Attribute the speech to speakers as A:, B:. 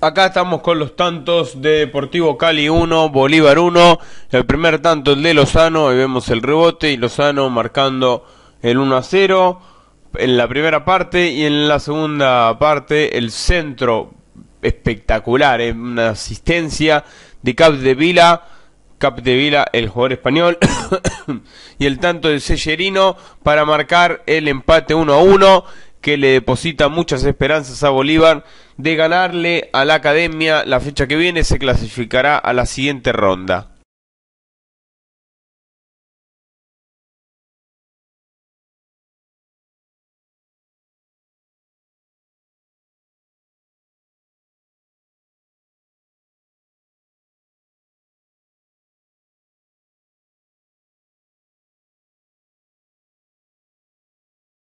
A: Acá estamos con los tantos de Deportivo Cali 1, Bolívar 1. El primer tanto de Lozano. y vemos el rebote y Lozano marcando el 1 a 0 en la primera parte y en la segunda parte el centro espectacular. en eh, Una asistencia de Cap de Cap de Vila, el jugador español. y el tanto de Sellerino para marcar el empate 1 a 1 que le deposita muchas esperanzas a Bolívar de ganarle a la academia la fecha que viene, se clasificará a la siguiente ronda.